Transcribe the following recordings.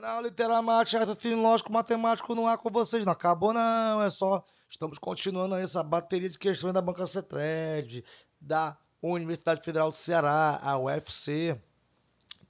Canal literária, raciocínio lógico, matemático não há com vocês, não acabou não, é só estamos continuando essa bateria de questões da Banca Cetred, da Universidade Federal do Ceará, a UFC.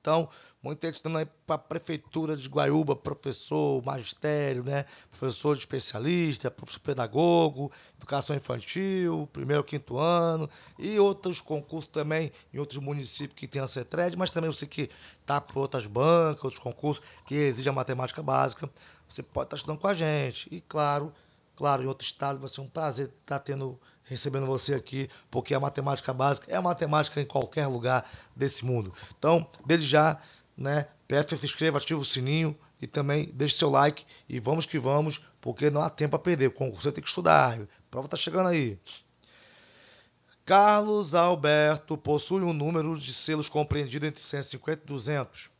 Então, Muita gente também para a prefeitura de Guaiúba, professor, magistério, né? professor de especialista, professor pedagogo, educação infantil, primeiro, quinto ano, e outros concursos também em outros municípios que tem a CETRED, mas também você que está por outras bancas, outros concursos que exigem a matemática básica, você pode estar tá estudando com a gente. E claro, claro, em outro estado vai ser um prazer estar tá tendo recebendo você aqui, porque a matemática básica é a matemática em qualquer lugar desse mundo. Então, desde já né? Peço que se inscreva, ative o sininho e também deixe seu like. E vamos que vamos, porque não há tempo a perder. O concurso tem que estudar. A prova está chegando aí. Carlos Alberto possui um número de selos compreendido entre 150 e 200,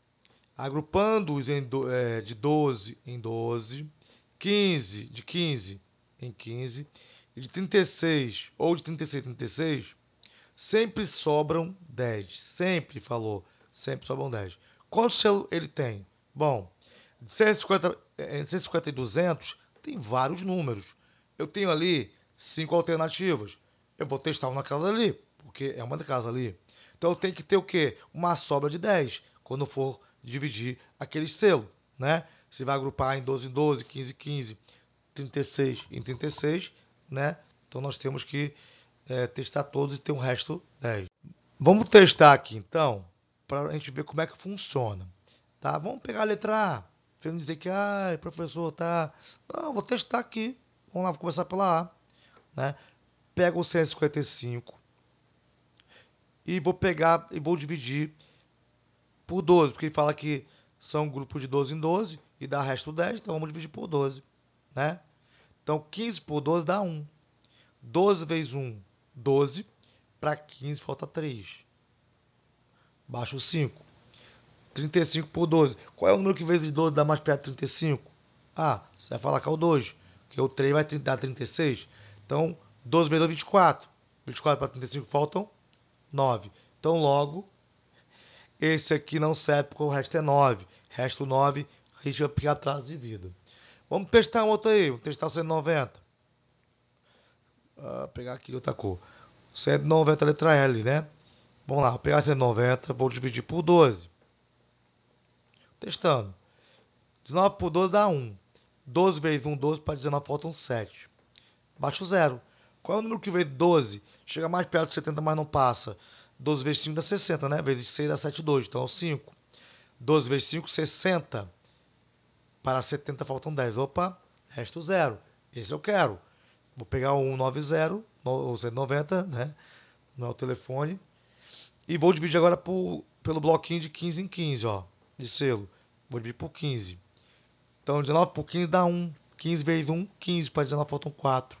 agrupando-os é, de 12 em 12, 15 de 15 em 15 e de 36 ou de 36 em 36, sempre sobram 10. Sempre falou, sempre sobram 10. Qual selo ele tem? Bom, de 150, entre 150 e 200 é, tem vários números. Eu tenho ali cinco alternativas. Eu vou testar uma casa ali, porque é uma casa ali. Então eu tenho que ter o quê? Uma sobra de 10 quando for dividir aquele selo, né? Se vai agrupar em 12 em 12, 15 em 15, 36 em 36, né? Então nós temos que é, testar todos e ter um resto 10. Vamos testar aqui então para a gente ver como é que funciona. Tá? Vamos pegar a letra A. Vamos dizer que, ah, professor, tá. Não, vou testar aqui. Vamos lá, vou começar pela A. Né? Pego o 155 e vou pegar e vou dividir por 12, porque ele fala que são grupos de 12 em 12 e dá resto 10, então vamos dividir por 12, né? Então 15 por 12 dá 1. 12 vezes 1, 12. Para 15 falta 3 baixo 5. 35 por 12. Qual é o número que vezes 12 dá mais perto de 35? Ah, você vai falar que é o 2. Porque o 3 vai dar 36. Então, 12 vezes 2, 24. 24 para 35 faltam 9. Então, logo, esse aqui não serve porque o resto é 9. Resto 9, risco de atraso de vida. Vamos testar um outro aí. Vamos testar o 190. Vou ah, pegar aqui outra cor. 190 letra L, né? Vamos lá, o pH é vou dividir por 12. Testando. 19 por 12 dá 1. 12 vezes 1, 12, para 19 faltam 7. Baixo 0. Qual é o número que veio de 12? Chega mais perto de 70, mas não passa. 12 vezes 5 dá 60, né? Vezes 6 dá 7, 2. Então é o 5. 12 vezes 5, 60. Para 70 faltam 10. Opa, resto 0. Esse eu quero. Vou pegar o 190, 190, né? Não é o telefone. E vou dividir agora por, pelo bloquinho de 15 em 15, ó, de selo. Vou dividir por 15. Então 19 por 15 dá 1. 15 vezes 1, 15. Para 19 faltam 4.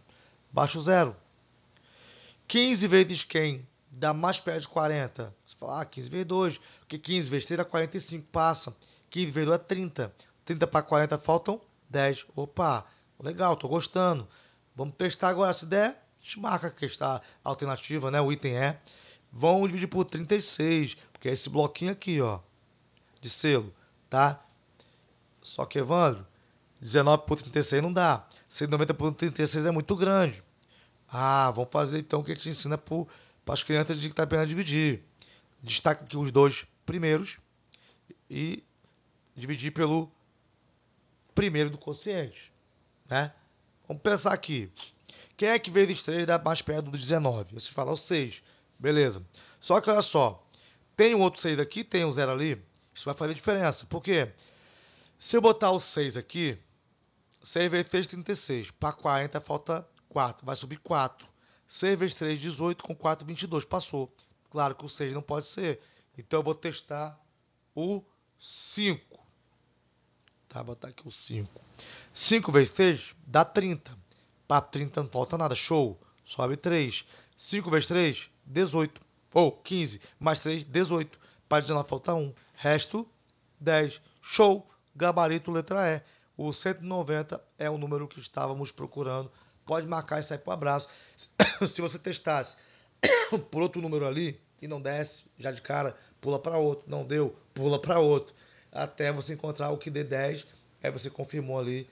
Baixo 0. 15 vezes quem? Dá mais perto de 40. Você fala, ah, 15 vezes 2. Porque 15 vezes 3 dá 45. Passa. 15 vezes 2 é 30. 30 para 40 faltam 10. Opa, legal, tô gostando. Vamos testar agora. Se der, a gente marca que está a alternativa, né? O item é vão dividir por 36, porque é esse bloquinho aqui, ó, de selo, tá? Só que, Evandro, 19 por 36 não dá. 190 por 36 é muito grande. Ah, vamos fazer então o que a gente ensina para as crianças de que está a dividir. Destaca aqui os dois primeiros e dividir pelo primeiro do quociente, né? Vamos pensar aqui. Quem é que vezes 3 dá mais perto do 19? Eu se falar o 6. Beleza. Só que olha só, tem um outro 6 aqui, tem um zero ali, isso vai fazer diferença. Por quê? Se eu botar o 6 aqui, 6 vezes 3, 36. Para 40 falta 4, vai subir 4. 6 vezes 3, 18, com 4, 22. Passou. Claro que o 6 não pode ser. Então eu vou testar o 5. Tá, vou botar aqui o 5. 5 vezes 6 dá 30. Para 30 não falta nada, show. Sobe 3. 5 vezes 3, 18. Ou 15 mais 3, 18. Para 19 falta 1. Resto, 10. Show! Gabarito letra E. O 190 é o número que estávamos procurando. Pode marcar e sair para o abraço. Se você testasse por outro número ali e não desce, já de cara, pula para outro. Não deu, pula para outro. Até você encontrar o que dê 10. Aí você confirmou ali.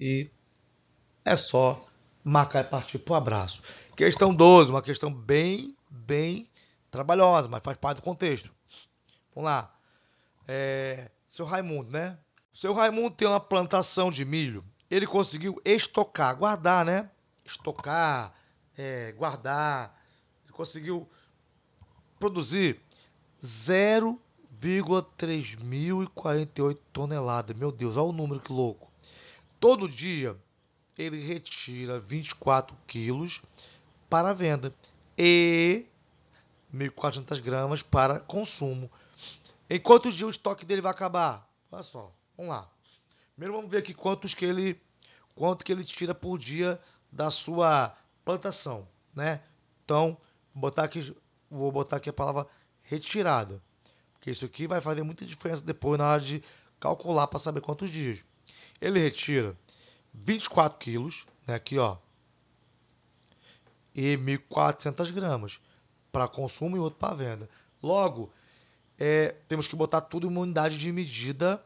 E é só Macaé partir para o abraço. Questão 12, uma questão bem, bem trabalhosa, mas faz parte do contexto. Vamos lá. É, seu Raimundo, né? seu Raimundo tem uma plantação de milho. Ele conseguiu estocar, guardar, né? Estocar, é, guardar. Ele conseguiu produzir 0,3048 toneladas. Meu Deus, olha o número que louco. Todo dia ele retira 24 quilos para venda e 1.400 gramas para consumo. Em quantos dias o estoque dele vai acabar? Olha só, vamos lá. Primeiro vamos ver aqui quantos que ele, quanto que ele tira por dia da sua plantação, né? Então, vou botar aqui, vou botar aqui a palavra retirada, porque isso aqui vai fazer muita diferença depois na hora de calcular para saber quantos dias. Ele retira 24 quilos, né, aqui ó, e 1.400 gramas para consumo e outro para venda. Logo, é, temos que botar tudo em uma unidade de medida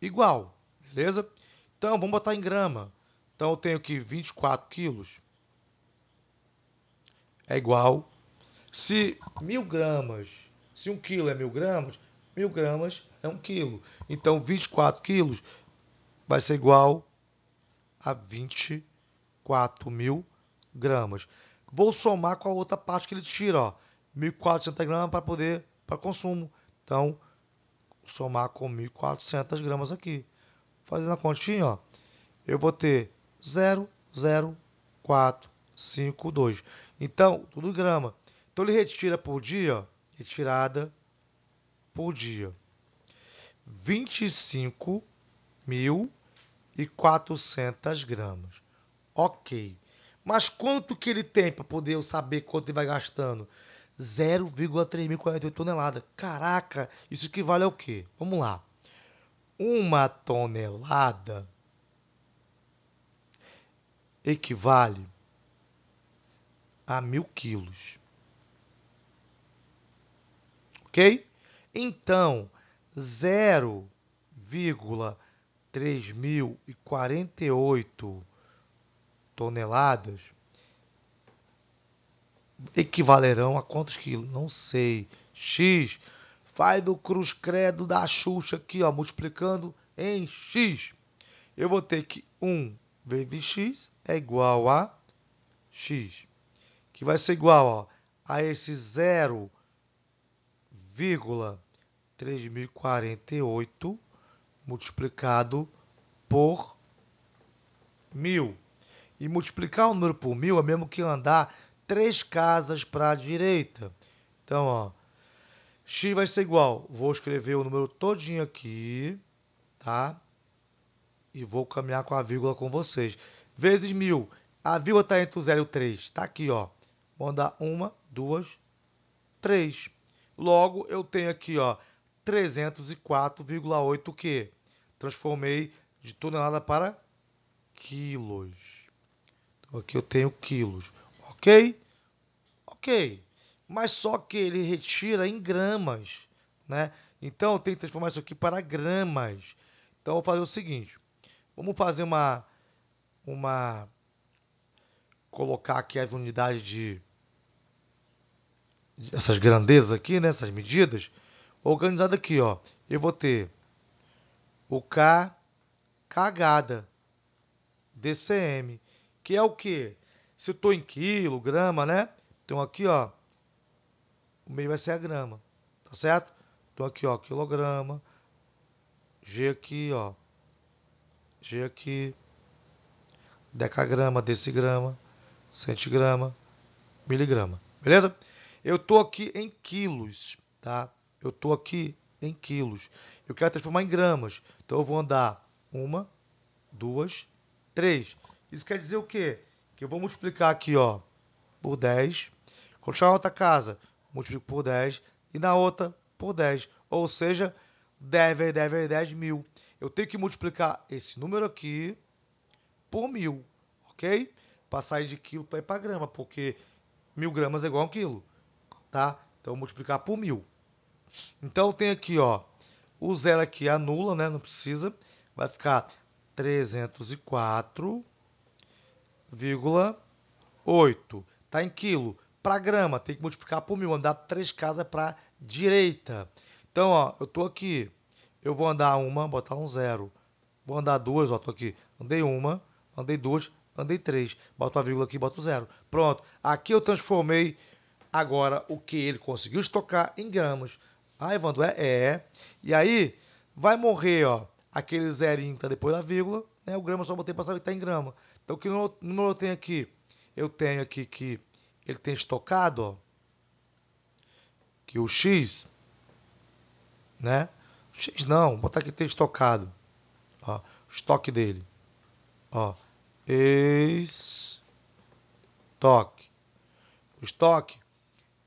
igual, beleza? Então, vamos botar em grama. Então, eu tenho que 24 quilos é igual. Se 1.000 gramas, se um quilo é 1.000 gramas, 1.000 gramas é um quilo. Então, 24 quilos vai ser igual a 24 mil gramas. Vou somar com a outra parte que ele tira, ó, 1.400 gramas para poder para consumo. Então, somar com 1.400 gramas aqui. Fazendo a continha, ó, eu vou ter 00452. Então, tudo grama. Então, ele retira por dia, ó, retirada por dia. 25 mil e 400 gramas. Ok. Mas quanto que ele tem para poder eu saber quanto ele vai gastando? 0,3048 toneladas. Caraca, isso equivale ao quê? Vamos lá. Uma tonelada equivale a mil quilos. Ok? Então, 0,3048 3.048 toneladas equivalerão a quantos quilos? Não sei. X faz do cruz credo da Xuxa aqui, ó, multiplicando em X. Eu vou ter que 1 vezes X é igual a X, que vai ser igual ó, a esse 0,3048 multiplicado por mil. E multiplicar o número por mil é mesmo que andar três casas para a direita. Então, ó, x vai ser igual. Vou escrever o número todinho aqui, tá? E vou caminhar com a vírgula com vocês. Vezes mil. A vírgula está entre o 0 e o 3. Está aqui, ó. Vou andar 1, 2, 3. Logo, eu tenho aqui, ó, 304,8 o quê? transformei de tonelada para quilos. Então aqui eu tenho quilos, ok? Ok, mas só que ele retira em gramas, né? Então eu tenho que transformar isso aqui para gramas. Então eu vou fazer o seguinte, vamos fazer uma, uma, colocar aqui as unidades de, essas grandezas aqui, né? Essas medidas, organizada aqui, ó. Eu vou ter o K, cagada. DCM. Que é o que? Se eu estou em quilo, grama, né? Então aqui, ó. O meio vai ser a grama. Tá certo? Então aqui, ó. Quilograma. G aqui, ó. G aqui. Decagrama, decigrama. Centigrama. Miligrama. Beleza? Eu tô aqui em quilos, tá? Eu tô aqui em quilos. Eu quero transformar em gramas. Então eu vou andar uma, duas, três. Isso quer dizer o quê? Que eu vou multiplicar aqui, ó, por 10. Quando chegar na outra casa, multiplico por 10. E na outra, por 10. Ou seja, deve, vezes 10 vezes 10 mil. Eu tenho que multiplicar esse número aqui por mil, ok? Para sair de quilo para ir para grama, porque mil gramas é igual a um quilo, tá? Então, eu vou multiplicar por mil. Então tem aqui, ó, o zero aqui anula, né? Não precisa. Vai ficar 304,8. Tá em quilo. Para grama, tem que multiplicar por mil, andar três casas para direita. Então, ó, eu tô aqui. Eu vou andar uma, botar um zero. Vou andar duas, ó, tô aqui. Andei uma, andei duas, andei três. Boto a vírgula aqui, boto zero. Pronto. Aqui eu transformei agora o que ele conseguiu estocar em gramas. Ah, Evandro, é, é. E aí, vai morrer, ó, aquele zerinho que tá depois da vírgula, né? O grama eu só botei para saber que tá em grama. Então, que número eu tenho aqui? Eu tenho aqui que ele tem estocado, ó, que o x, né? X não, vou botar aqui tem estocado, ó, o estoque dele, ó, estoque. O estoque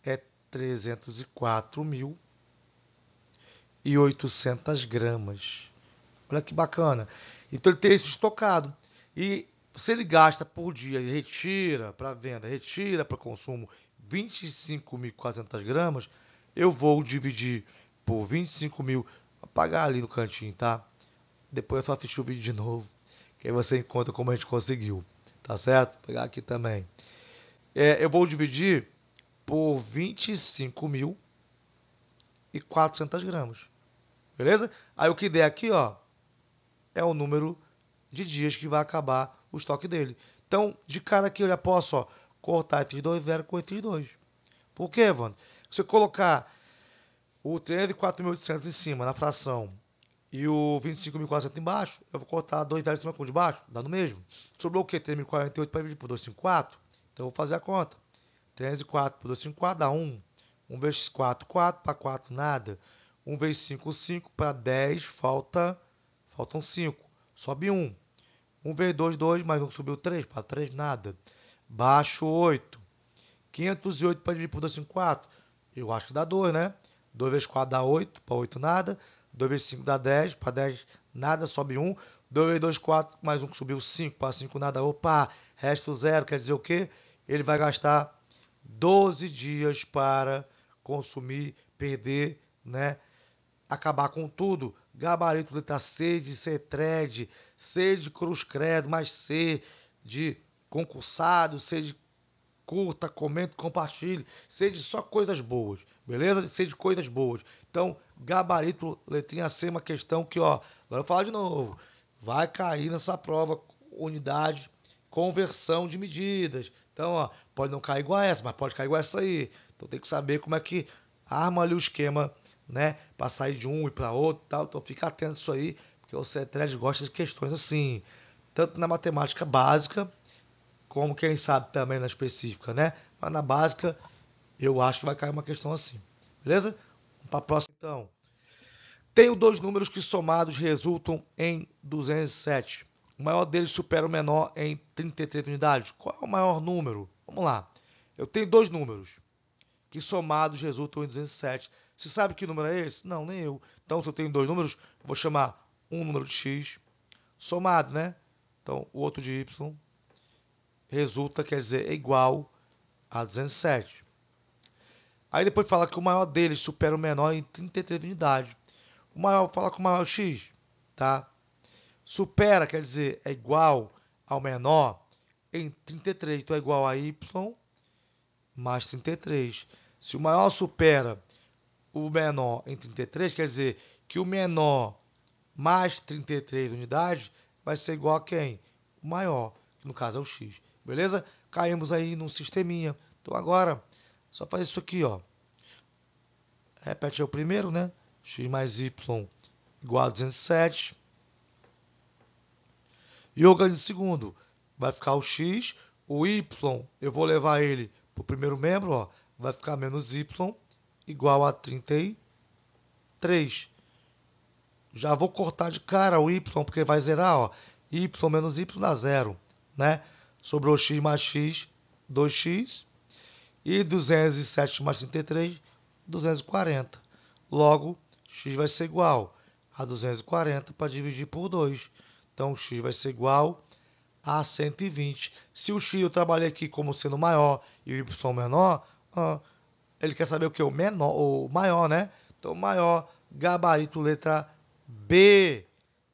é 304 mil e 800 gramas. Olha que bacana. Então ele tem isso estocado. E se ele gasta por dia e retira para venda, retira para consumo 25.400 gramas, eu vou dividir por 25 mil, apagar ali no cantinho, tá? Depois é só assistir o vídeo de novo, que aí você encontra como a gente conseguiu, tá certo? Vou pegar aqui também. É, eu vou dividir por 25 mil e 400 gramas. Beleza? Aí o que der aqui, ó, é o número de dias que vai acabar o estoque dele. Então, de cara aqui eu já posso ó, cortar esses dois zero com esses dois. Por quê, Evandro? Se eu colocar o 13.4.800 em cima, na fração, e o 25.400 embaixo, eu vou cortar dois zeros em cima com o de baixo, dá no mesmo. Sobrou o quê? 3.048 para dividir por 254? Então, eu vou fazer a conta. 304 por 254 dá 1. 1 vezes 4, 4. Para 4, nada. 1 vezes 5, 5. Para 10, falta, faltam 5. Sobe 1. 1 vezes 2, 2. Mais 1 subiu 3. Para 3, nada. Baixo 8. 508 para dividir por 2, 5, 4. Eu acho que dá 2, né? 2 vezes 4 dá 8. Para 8, nada. 2 vezes 5 dá 10. Para 10, nada. Sobe 1. 2 vezes 2, 4. Mais 1 que subiu 5. Para 5, nada. Opa! Resto 0. Quer dizer o quê? Ele vai gastar 12 dias para consumir, perder, né? acabar com tudo. Gabarito letra tá C de thread, C de Cruz Credo, mais C de concursado, C de curta, comenta, compartilhe, C de só coisas boas, beleza? C de coisas boas. Então, gabarito letrinha C, uma questão que, ó, agora eu falar de novo, vai cair nessa prova unidade conversão de medidas. Então, ó, pode não cair igual a essa, mas pode cair igual a essa aí. Então tem que saber como é que arma ali o esquema né? Para sair de um e para outro, tal. Então fica atento isso aí, porque o CETRED gosta de questões assim, tanto na matemática básica, como quem sabe também na específica, né? Mas na básica, eu acho que vai cair uma questão assim. Beleza? Vamos para a próxima então. Tenho dois números que somados resultam em 207. O maior deles supera o menor em 33 unidades. Qual é o maior número? Vamos lá. Eu tenho dois números que somados resultam em 207. Você sabe que número é esse? Não, nem eu. Então, se eu tenho dois números, vou chamar um número de x somado, né? Então, o outro de y resulta, quer dizer, é igual a 207. Aí depois fala que o maior deles supera o menor em 33 unidades. O maior fala que o maior é x, tá? Supera, quer dizer, é igual ao menor em 33. Então é igual a y mais 33. Se o maior supera o menor em 33, quer dizer que o menor mais 33 unidades vai ser igual a quem? O maior, que no caso é o x. Beleza? Caímos aí num sisteminha. Então agora, só fazer isso aqui, ó. Repete o primeiro, né? x mais y igual a 207. E organizo o segundo. Vai ficar o x. O y, eu vou levar ele para o primeiro membro, ó. Vai ficar menos y igual a 33. Já vou cortar de cara o y, porque vai zerar, ó. y menos y dá zero, né? Sobre Sobrou x mais x, 2x. E 207 mais 33, 240. Logo, x vai ser igual a 240 para dividir por 2. Então, x vai ser igual a 120. Se o x eu trabalhei aqui como sendo maior e o y menor, ah, ele quer saber o que? O menor, o maior, né? Então, maior, gabarito, letra B.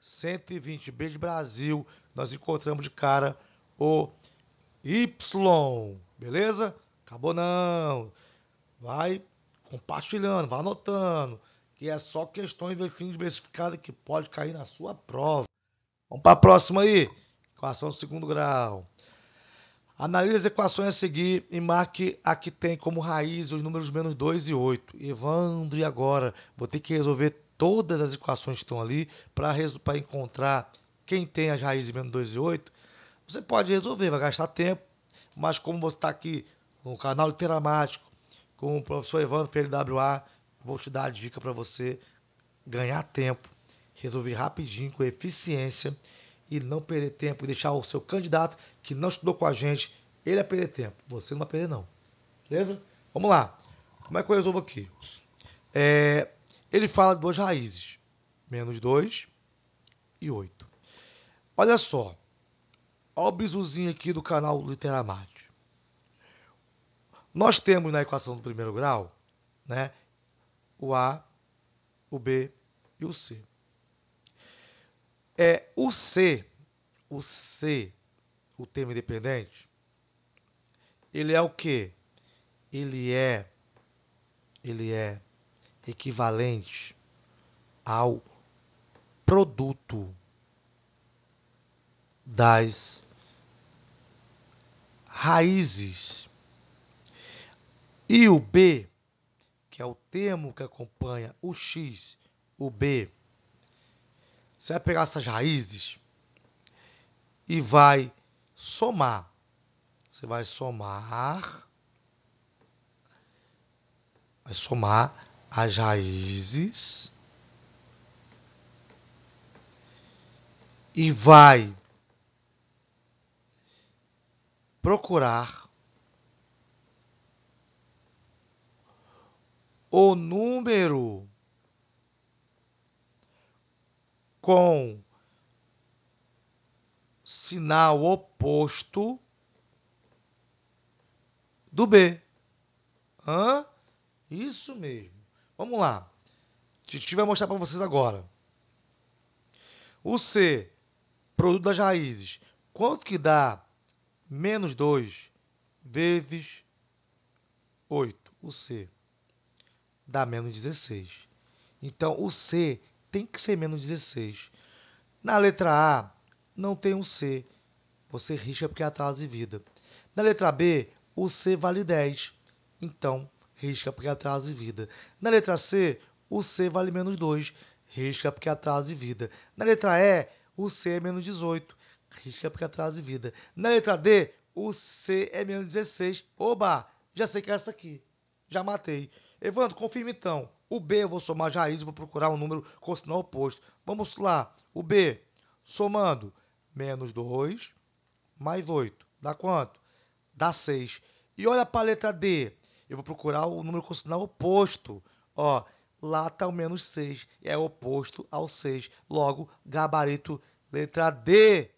120B de Brasil. Nós encontramos de cara o Y. Beleza? Acabou não. Vai compartilhando, vai anotando. Que é só questões de fim diversificado que pode cair na sua prova. Vamos para a próxima aí. Equação do segundo grau. Analise as equações a seguir e marque a que tem como raiz os números menos 2 e 8. Evandro, e agora? Vou ter que resolver todas as equações que estão ali para encontrar quem tem as raízes menos 2 e 8. Você pode resolver, vai gastar tempo, mas como você está aqui no canal Literamático com o professor Evandro WA, vou te dar a dica para você ganhar tempo, resolver rapidinho, com eficiência e não perder tempo e deixar o seu candidato que não estudou com a gente, ele a perder tempo. Você não vai perder, não. Beleza? Vamos lá. Como é que eu resolvo aqui? É, ele fala de duas raízes: menos 2 e 8. Olha só. Olha o bizuzinho aqui do canal Literamate. Nós temos na equação do primeiro grau né, o A, o B e o C. É, o C, o C, o termo independente, ele é o que? Ele é, ele é equivalente ao produto das raízes. E o B, que é o termo que acompanha o X, o B você vai pegar essas raízes e vai somar. Você vai somar. Vai somar as raízes. E vai procurar o número com sinal oposto do B. Hã? Isso mesmo. Vamos lá. Titi vai mostrar para vocês agora. O C, produto das raízes. Quanto que dá menos 2 vezes 8? O C dá menos 16. Então, o C tem que ser menos 16. Na letra A, não tem um C. Você risca porque atrase de vida. Na letra B, o C vale 10. Então, risca porque atrase de vida. Na letra C, o C vale menos 2. Risca porque atrase de vida. Na letra E, o C é menos 18. Risca porque atrase de vida. Na letra D, o C é menos 16. Oba! Já sei que é essa aqui. Já matei. Evandro, confirma então. O B eu vou somar já isso, vou procurar um número com sinal oposto. Vamos lá. O B, somando, menos 2, mais 8. Dá quanto? Dá 6. E olha para a letra D. Eu vou procurar o número com sinal oposto. Ó, lá está o menos 6. É oposto ao 6. Logo, gabarito letra D.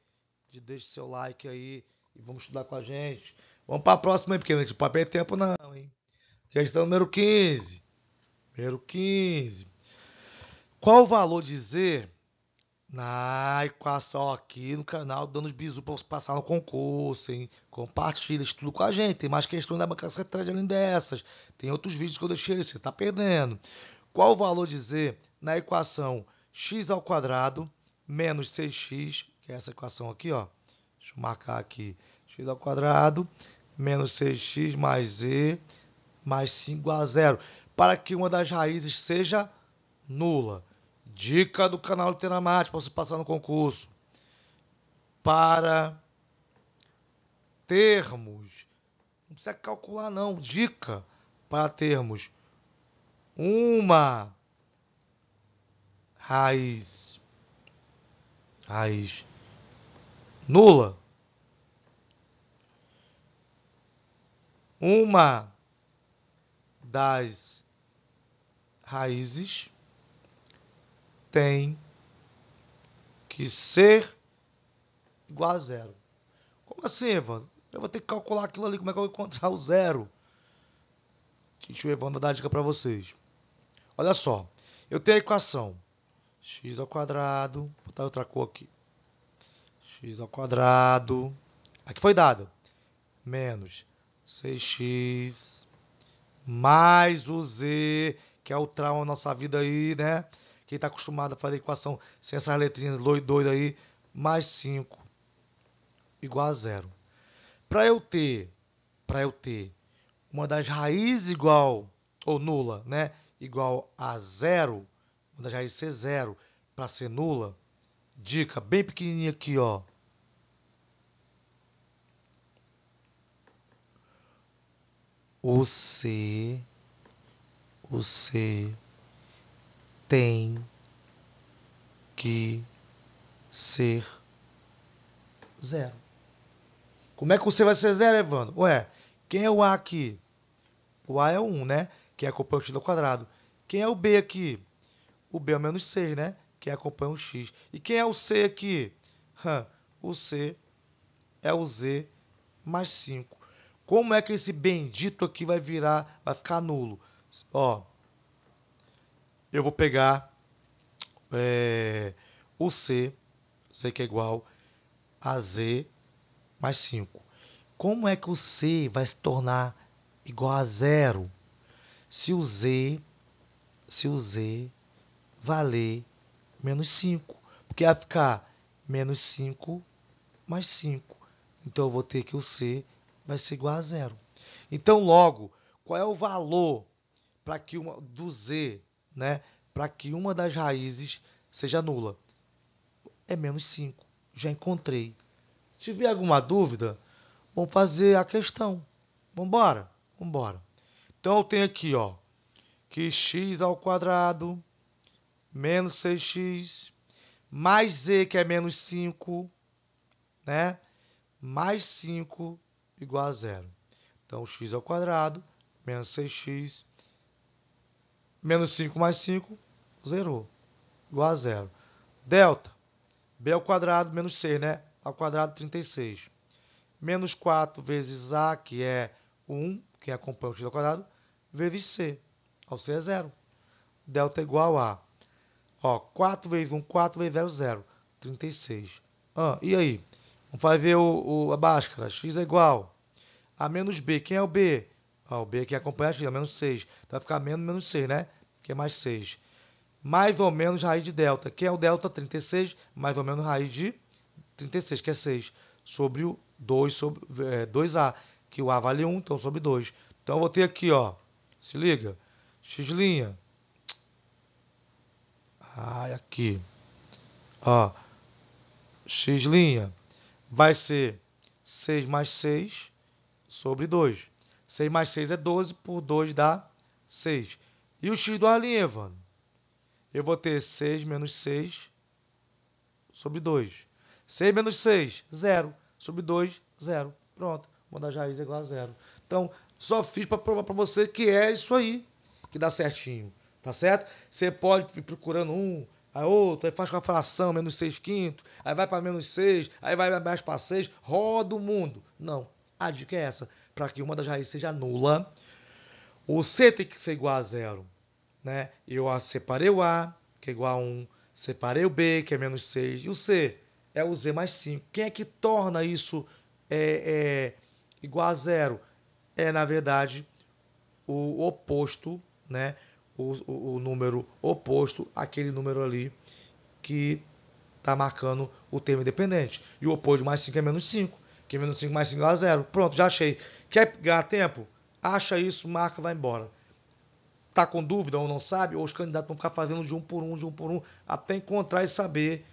Deixe seu like aí e vamos estudar com a gente. Vamos para a próxima aí, porque não tem é tempo não, hein? Questão número 15. Número 15. Qual o valor de Z na equação aqui no canal, dando os bisu para você passar no concurso, hein? Compartilha isso tudo com a gente. Tem mais questões da banca central além dessas. Tem outros vídeos que eu deixei, você está perdendo. Qual o valor de Z na equação x ao quadrado menos 6x, que é essa equação aqui, ó. Deixa eu marcar aqui. x ao quadrado menos 6x mais z mais 5 a 0, para que uma das raízes seja nula. Dica do canal Literamate para você passar no concurso. Para termos, não precisa calcular não, dica para termos uma raiz raiz nula uma das raízes tem que ser igual a zero. Como assim, Evandro? Eu vou ter que calcular aquilo ali, como é que eu vou encontrar o zero? Deixa eu Evandro dar a dica para vocês. Olha só, eu tenho a equação x ao quadrado, vou botar outra cor aqui. x ao quadrado, aqui foi dado menos 6x mais o Z, que é o trauma da nossa vida aí, né? Quem está acostumado a fazer equação sem essas letrinhas doido aí, mais 5 igual a zero. Para eu ter, para eu ter uma das raízes igual ou nula, né? Igual a zero, uma das raízes ser zero para ser nula. Dica bem pequenininha aqui, ó. O C, o C tem que ser zero. Como é que o C vai ser zero, Evandro? Ué, quem é o A aqui? O A é o 1, né? Que é acompanha o x ao quadrado. Quem é o B aqui? O B é o menos 6, né? Que acompanha o x. E quem é o C aqui? Hum, o C é o Z mais 5. Como é que esse bendito aqui vai virar, vai ficar nulo? Ó, eu vou pegar é, o C, sei que é igual a Z mais 5. Como é que o C vai se tornar igual a zero se o Z, se o Z valer menos 5? Porque vai ficar menos 5 mais 5. Então eu vou ter que o C vai ser igual a zero. Então, logo, qual é o valor para que uma do z, né, para que uma das raízes seja nula? É menos 5. Já encontrei. Se tiver alguma dúvida, vamos fazer a questão. Vamos embora? Vamos embora. Então, eu tenho aqui, ó, que x ao quadrado menos 6x mais z, que é menos 5, né? Mais 5 igual a zero. Então, x ao quadrado menos 6x menos 5 mais 5, zerou, igual a zero. Delta, b ao quadrado menos 6, né? Ao quadrado, 36. Menos 4 vezes a, que é 1, que acompanha o x ao quadrado, vezes c. Ao c é zero. Delta é igual a ó, 4 vezes 1, 4 vezes 0, 0. 36. Ah, e aí? Vai ver o, o, a báscara. X é igual a menos B. Quem é o B? Ah, o B aqui acompanha X, a menos 6. Então vai ficar menos menos 6, né? Que é mais 6. Mais ou menos raiz de delta. Que é o delta? 36. Mais ou menos raiz de 36, que é 6. Sobre o 2, sobre, é, 2A. Que o A vale 1, então sobre 2. Então eu vou ter aqui, ó. Se liga. X linha. aqui. Ó. X vai ser 6 mais 6 sobre 2. 6 mais 6 é 12, por 2 dá 6. E o x do ar Evandro? Eu vou ter 6 menos 6 sobre 2. 6 menos 6, 0. Sobre 2, 0. Pronto. Vou dar raiz igual a 0. Então, só fiz para provar para você que é isso aí que dá certinho. Tá certo? Você pode ir procurando um, a outra, aí faz com a fração, menos 6 quinto, aí vai para menos 6, aí vai mais para 6, roda o mundo. Não. A dica é essa. Para que uma das raízes seja nula, o C tem que ser igual a zero. Né? Eu separei o A, que é igual a 1, separei o B, que é menos 6, e o C é o Z mais 5. Quem é que torna isso é, é, igual a zero? É, na verdade, o oposto, né? o, o, número oposto àquele número ali que está marcando o termo independente. E o oposto de mais 5 é menos 5, que é menos 5 mais 5 é zero. Pronto, já achei. Quer ganhar tempo? Acha isso, marca, vai embora. Está com dúvida ou não sabe? Ou os candidatos vão ficar fazendo de um por um, de um por um, até encontrar e saber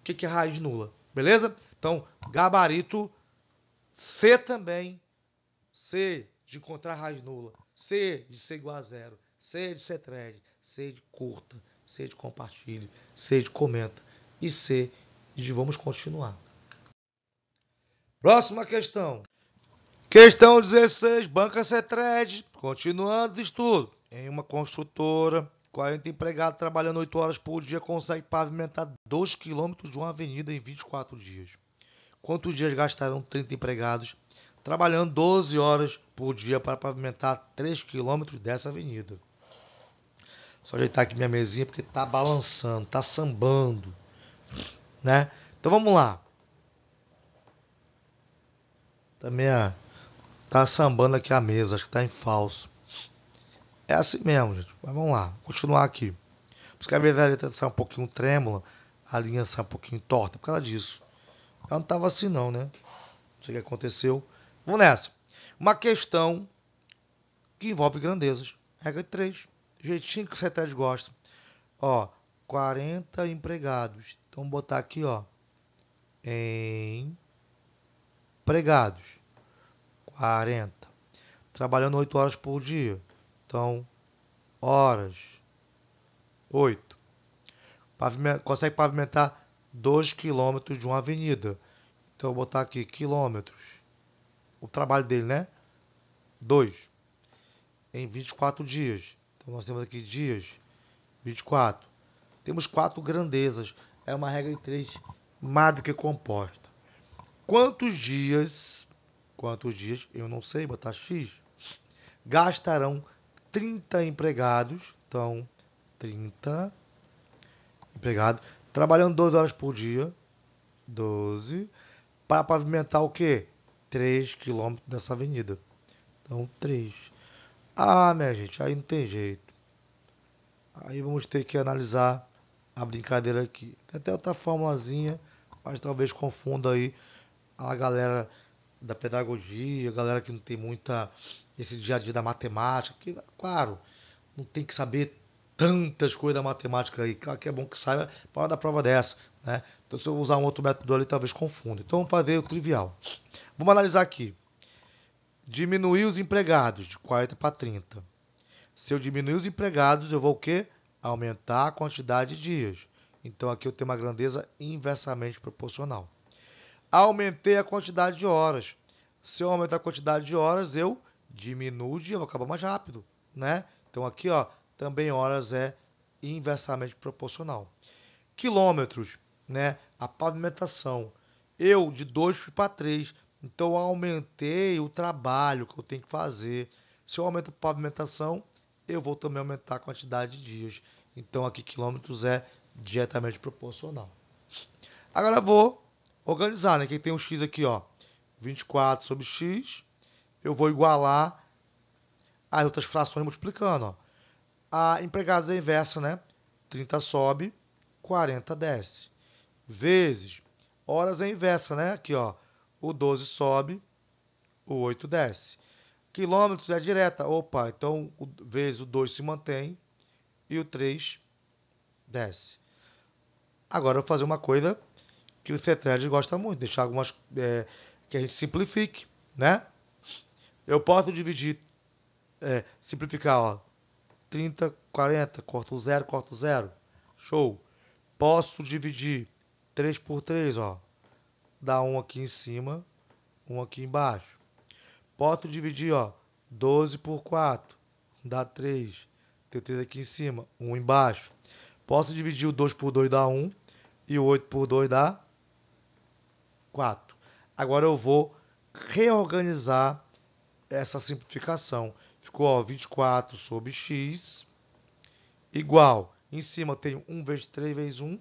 o que, que é raiz nula. Beleza? Então, gabarito C também. C de encontrar raiz nula. C de ser igual a zero. Sede Cetred, sede curta, sede compartilhe, sede comenta e sede vamos continuar. Próxima questão. Questão 16, Banca Cetred, continuando o estudo. Em uma construtora, 40 empregados trabalhando 8 horas por dia consegue pavimentar 2 quilômetros de uma avenida em 24 dias. Quantos dias gastarão 30 empregados trabalhando 12 horas por dia para pavimentar 3 quilômetros dessa avenida? Só ajeitar aqui minha mesinha porque tá balançando, tá sambando, né? Então vamos lá. Também tá, tá sambando aqui a mesa, acho que tá em falso. É assim mesmo, gente. Mas vamos lá, continuar aqui. Por isso que a letra sai um pouquinho trêmula, a linha sai um pouquinho torta por causa disso. Ela não estava assim não, né? Não sei o que aconteceu. Vamos nessa. Uma questão que envolve grandezas. Regra 3 jeitinho que os secretários gostam. Ó, 40 empregados. Então, botar aqui, ó, em empregados. 40. Trabalhando 8 horas por dia. Então, horas. 8. Pavimenta, consegue pavimentar 2 quilômetros de uma avenida. Então, vou botar aqui quilômetros. O trabalho dele, né? 2. Em 24 dias. Então nós temos aqui dias, 24. Temos quatro grandezas. É uma regra de três mágica composta. Quantos dias, quantos dias, eu não sei, botar X, gastarão 30 empregados, então 30 empregados, trabalhando 12 horas por dia, 12, para pavimentar o quê? 3 quilômetros dessa avenida. Então, 3. Ah, minha gente, aí não tem jeito. Aí vamos ter que analisar a brincadeira aqui. Tem até outra formulazinha, mas talvez confunda aí a galera da pedagogia, a galera que não tem muita esse dia a dia da matemática, claro, não tem que saber tantas coisas da matemática aí, que é bom que saiba para dar prova dessa, né? Então se eu usar um outro método ali, talvez confunda. Então vamos fazer o trivial. Vamos analisar aqui. Diminuir os empregados de 40 para 30. Se eu diminuir os empregados, eu vou o quê? Aumentar a quantidade de dias. Então aqui eu tenho uma grandeza inversamente proporcional. Aumentei a quantidade de horas. Se eu aumentar a quantidade de horas, eu diminuo o dia, vou acabar mais rápido, né? Então aqui, ó, também horas é inversamente proporcional. Quilômetros, né? A pavimentação. Eu de 2 para 3, então eu aumentei o trabalho que eu tenho que fazer. Se eu aumento a pavimentação, eu vou também aumentar a quantidade de dias. Então aqui quilômetros é diretamente proporcional. Agora eu vou organizar, né? Aqui tem um x aqui, ó. 24 sobre x. Eu vou igualar as outras frações multiplicando, ó. A empregados é inversa, né? 30 sobe, 40 desce. Vezes horas é inversa, né? Aqui, ó o 12 sobe, o 8 desce. Quilômetros é direta. Opa, então o, vezes o 2 se mantém e o 3 desce. Agora eu vou fazer uma coisa que o FETRED gosta muito, deixar algumas é, que a gente simplifique, né? Eu posso dividir, é, simplificar, ó, 30, 40, corto 0, corto 0, show. Posso dividir 3 por 3, ó, dá um aqui em cima, um aqui embaixo. Posso dividir, ó, 12 por 4, dá 3. Tem 3 aqui em cima, 1 embaixo. Posso dividir o 2 por 2 dá 1 e o 8 por 2 dá 4. Agora eu vou reorganizar essa simplificação. Ficou ó, 24 sobre x igual. Em cima tem 1 vezes 3 vezes 1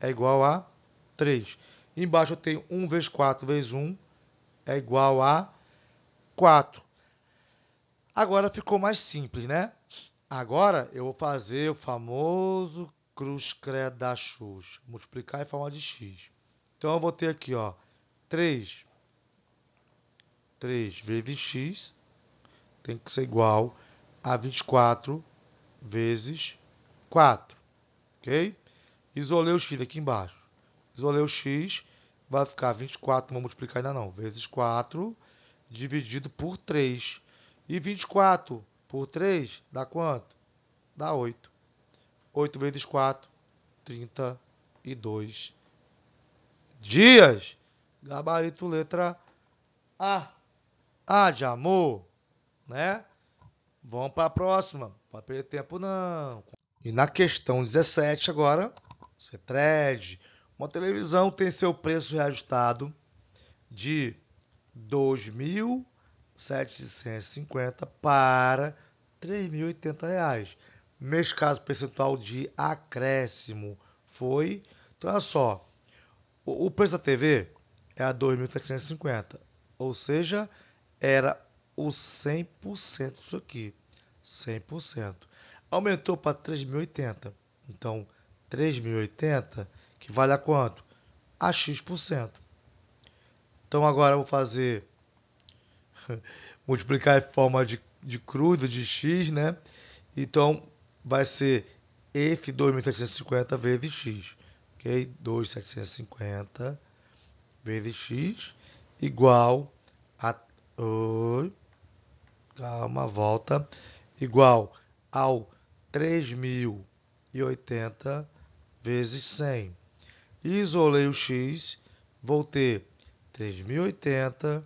é igual a 3. Embaixo eu tenho 1 vezes 4 vezes 1 é igual a 4. Agora ficou mais simples, né? Agora eu vou fazer o famoso cruz cre da x. Multiplicar em forma de x. Então eu vou ter aqui, ó, 3. 3 vezes x tem que ser igual a 24 vezes 4. Ok? Isolei o x aqui embaixo. Isolei o x, vai ficar 24, não vou multiplicar ainda não, vezes 4, dividido por 3. E 24 por 3 dá quanto? Dá 8. 8 vezes 4, 32 dias. Gabarito letra A. A de amor, né? Vamos para a próxima. Para perder tempo, não. E na questão 17 agora, você trede. Uma televisão tem seu preço reajustado de 2.750 para R$ 3.080. Neste caso, o percentual de acréscimo foi. Então, olha só. O, preço da TV é era 2.750, ou seja, era o 100% disso aqui. 100%. Aumentou para 3.080. Então, 3.080 que vale a quanto? A x%. Então agora eu vou fazer multiplicar em forma de, de cruza de x, né? Então vai ser f 2750 vezes x, ok? 2750 vezes x igual a oi, calma, volta, igual ao 3080 vezes 100 isolei o x, vou ter 3080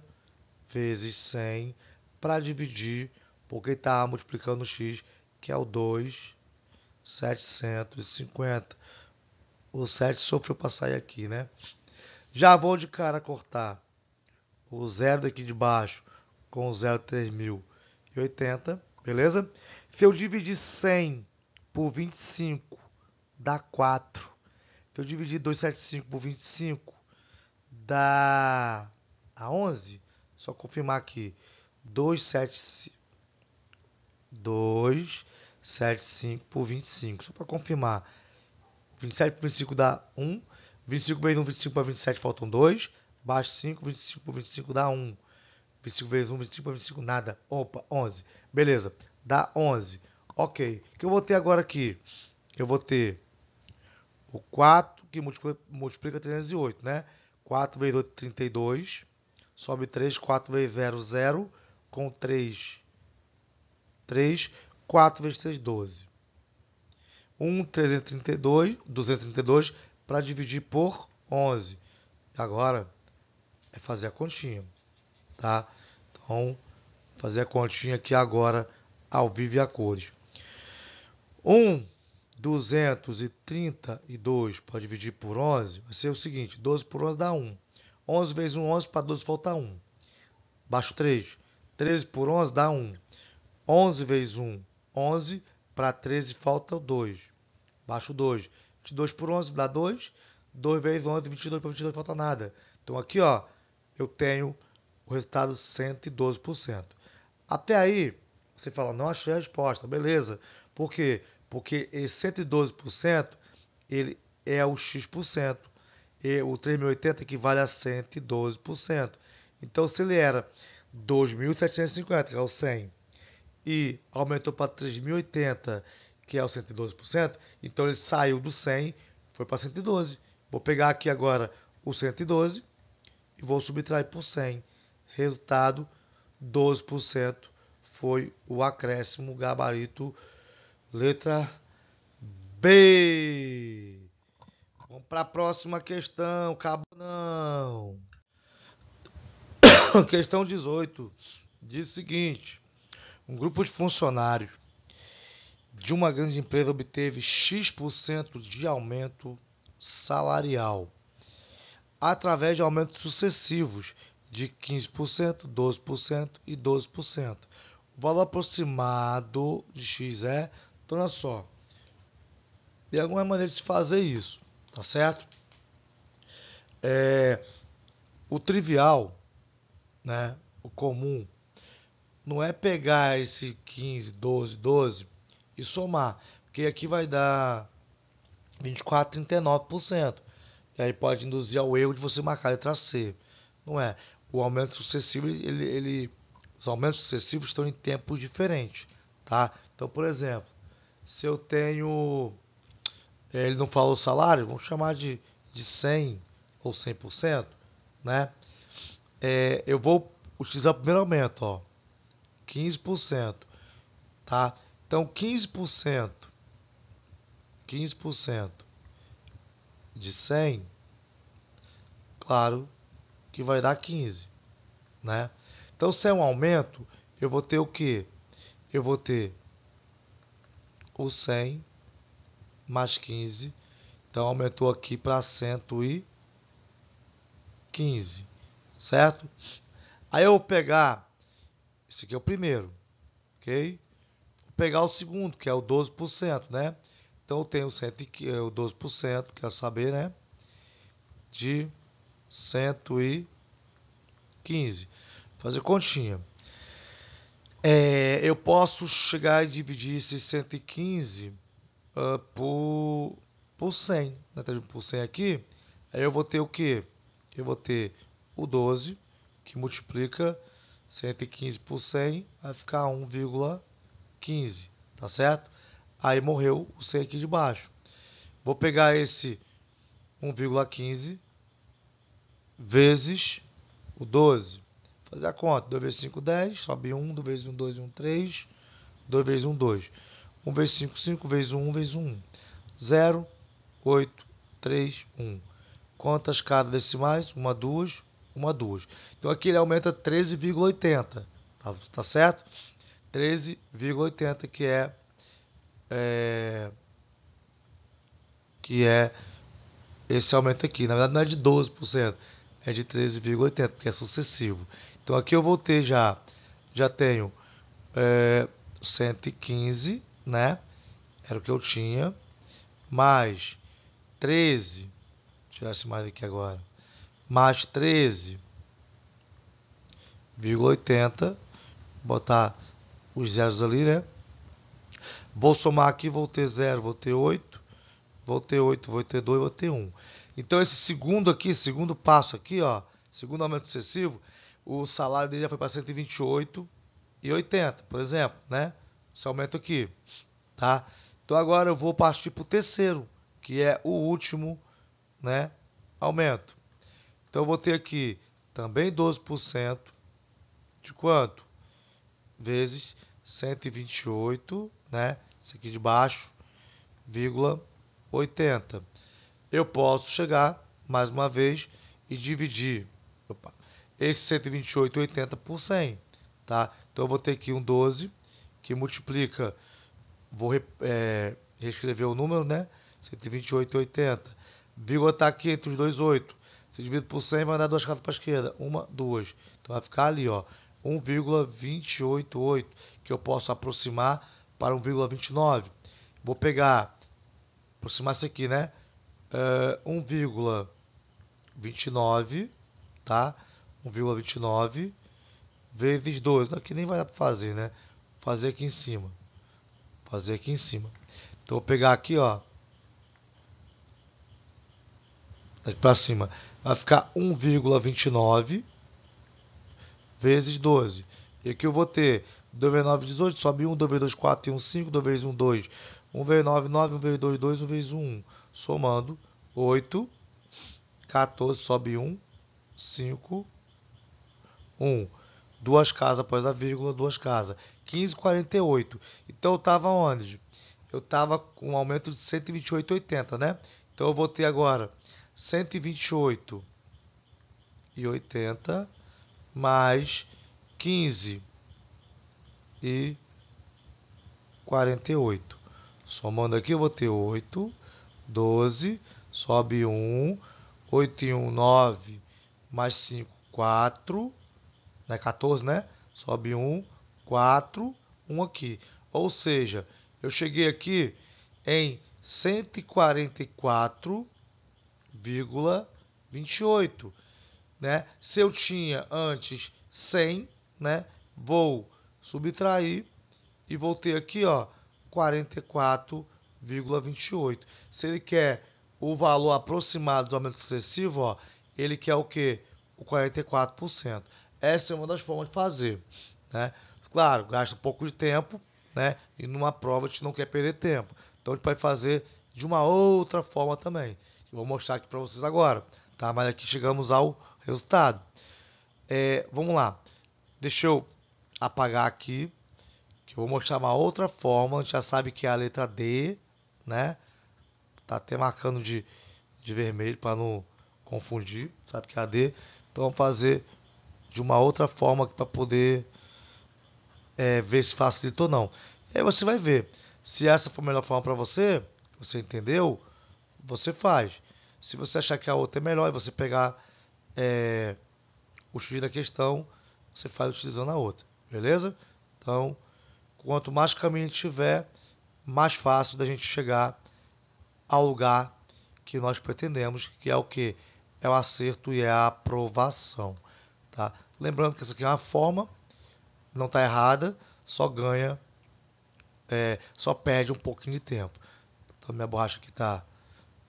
vezes 100 para dividir, porque está multiplicando o x, que é o 2, 750. O 7 sofreu para sair aqui, né? Já vou de cara cortar o zero daqui de baixo com o 0, 3080, beleza? Se eu dividir 100 por 25, dá 4. Então, dividir 275 por 25 dá a 11. Só confirmar aqui. 275, 275 por 25. Só para confirmar. 27 por 25 dá 1. 25 vezes 1, 25 para 27 faltam 2. Baixo 5, 25 por 25 dá 1. 25 vezes 1, 25 para 25 nada. Opa, 11. Beleza, dá 11. Ok. O que eu vou ter agora aqui? Eu vou ter o 4 que multiplica, multiplica 308, né? 4 vezes 8, 32. Sobe 3, 4 vezes 0, 0. Com 3, 3. 4 vezes 3, 12. 1, 332, 232 para dividir por 11. Agora é fazer a continha, tá? Então, fazer a continha aqui agora ao vivo e a cores. 1 232 para dividir por 11 vai ser o seguinte: 12 por 11 dá 1. 11 vezes 1, 11 para 12 falta 1. Baixo 3. 13 por 11 dá 1. 11 vezes 1, 11 para 13 falta 2. Baixo 2. 22 por 11 dá 2. 2 vezes 11, 22 para 22 falta nada. Então aqui ó, eu tenho o resultado 112%. Até aí, você fala, não achei a resposta. Beleza. Por quê? porque esse 112% ele é o X%, e o 3080 equivale a 112%. Então se ele era 2750, que é o 100, e aumentou para 3080, que é o 112%, então ele saiu do 100, foi para 112. Vou pegar aqui agora o 112 e vou subtrair por 100. Resultado 12% foi o acréscimo gabarito Letra B. Vamos para a próxima questão, cabo não. questão 18 diz o seguinte: um grupo de funcionários de uma grande empresa obteve X% de aumento salarial através de aumentos sucessivos de 15%, 12% e 12%. O valor aproximado de X é então, olha só. Tem alguma maneira de se fazer isso, tá certo? É, o trivial, né, o comum, não é pegar esse 15, 12, 12 e somar, porque aqui vai dar 24, 39%. E aí pode induzir ao erro de você marcar a letra C. Não é. O aumento sucessivo, ele, ele, os aumentos sucessivos estão em tempos diferentes. Tá? Então, por exemplo, se eu tenho. Eh, ele não falou salário, vamos chamar de, de 100 ou 100%, né? É, eu vou utilizar o primeiro aumento, ó, 15%, tá? Então, 15%, 15% de 100, claro que vai dar 15, né? Então, se é um aumento, eu vou ter o quê? Eu vou ter o 100 mais 15. Então aumentou aqui para 115, certo? Aí eu vou pegar esse aqui é o primeiro, OK? Vou pegar o segundo, que é o 12%, né? Então eu tenho 100, eh, o 12%, quero saber, né? De 115. Vou fazer continha. É, eu posso chegar e dividir esse 115 uh, ah, por, por 100. Né? Então, por 100 aqui, aí eu vou ter o que? Eu vou ter o 12, que multiplica 115 por 100, vai ficar 1,15, tá certo? Aí morreu o 100 aqui de baixo. Vou pegar esse 1,15 vezes o 12. Fazer a conta. 2 vezes 5, 10. Sobe 1. 2 vezes 1, 2, 1, 3. 2 vezes 1, 2. 1 vezes 5, 5. Vezes 1, 1 vezes 1. 0, 8, 3, 1. Quantas cada decimais? 1, 2. 1, 2. Então aqui ele aumenta 13,80. Tá, tá certo? 13,80 que é, é que é esse aumento aqui. Na verdade, não é de 12%, é de 13,80%, porque é sucessivo. Então aqui eu vou ter já, já tenho é, 115, né? Era o que eu tinha, mais 13, tirasse mais aqui agora, mais 13,80, botar os zeros ali, né? Vou somar aqui, vou ter 0, vou ter 8, vou ter 8, vou ter 2, vou ter 1. Então esse segundo aqui, segundo passo aqui, ó, segundo aumento sucessivo, o salário dele já foi para 128,80, por exemplo, né? Esse aumento aqui, tá? Então agora eu vou partir para o terceiro, que é o último, né? Aumento. Então eu vou ter aqui também 12% de quanto? Vezes 128, né? Esse aqui de baixo, vírgula 80. Eu posso chegar mais uma vez e dividir. Opa, esse 128, 80 por 100, tá? Então eu vou ter aqui um 12 que multiplica, vou é, reescrever o número, né? 128, 80. Vírgula está aqui entre os dois 8. Se divide por 100 vai dar duas cartas para a esquerda, uma, duas. Então vai ficar ali, ó, 1,288, que eu posso aproximar para 1,29. Vou pegar, aproximar isso aqui, né? É, uh, 1,29, tá? 1,29 vezes 2. Então, aqui nem vai dar para fazer, né? Fazer aqui em cima. Fazer aqui em cima. Então, vou pegar aqui, ó. Daqui para cima. Vai ficar 1,29 vezes 12. E aqui eu vou ter 2 vezes 9, 18. Sobe 1, 2 vezes 2, 4. E 1, 5. 2 vezes 1, 2. 1 vezes 9, 9. 1 vezes 2, 2. 1 vezes 1, 1. Somando 8. 14. Sobe 1. 5. 1, duas casas após a vírgula, duas casas. 15,48. Então eu estava onde? Eu estava com um aumento de 128,80, né? Então eu vou ter agora 128 80 mais 15 e 48. Somando aqui eu vou ter 8, 12, sobe 1, 8 e 1, 9, mais 5, 4, né? 14, né? Sobe 1, 4, 1 aqui. Ou seja, eu cheguei aqui em 144,28, né? Se eu tinha antes 100, né? Vou subtrair e vou ter aqui, ó, 44,28. Se ele quer o valor aproximado do aumento sucessivo, ó, ele quer o quê? O 44%. Essa é uma das formas de fazer. Né? Claro, gasta um pouco de tempo, né? E numa prova a gente não quer perder tempo. Então a gente pode fazer de uma outra forma também. Eu vou mostrar aqui para vocês agora, tá? Mas aqui chegamos ao resultado. É, vamos lá. Deixa eu apagar aqui, que eu vou mostrar uma outra forma. A gente já sabe que é a letra D, né? Tá até marcando de, de vermelho para não confundir, sabe que é a D. Então vamos fazer de uma outra forma para poder é, ver se facilitou ou não. aí você vai ver. Se essa for a melhor forma para você, você entendeu, você faz. Se você achar que a outra é melhor e você pegar é, o X da questão, você faz utilizando a outra, beleza? Então, quanto mais caminho tiver, mais fácil da gente chegar ao lugar que nós pretendemos, que é o que? É o acerto e é a aprovação. Tá? Lembrando que essa aqui é uma forma, não está errada, só ganha, é, só perde um pouquinho de tempo. Então minha borracha aqui está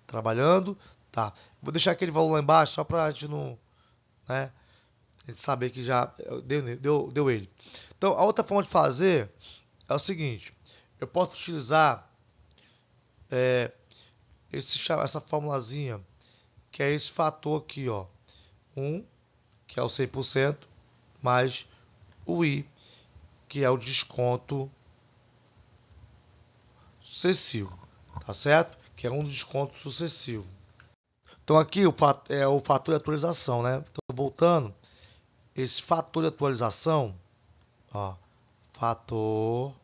trabalhando, tá? Vou deixar aquele valor lá embaixo só para a gente não, né? saber que já deu, deu, deu ele. Então a outra forma de fazer é o seguinte: eu posso utilizar é, esse, essa formulazinha que é esse fator aqui, ó, 1 que é o 100%, mais o I, que é o desconto sucessivo, tá certo? Que é um desconto sucessivo. Então aqui o fator, é o fator de atualização, né? Então, voltando, esse fator de atualização, ó, fator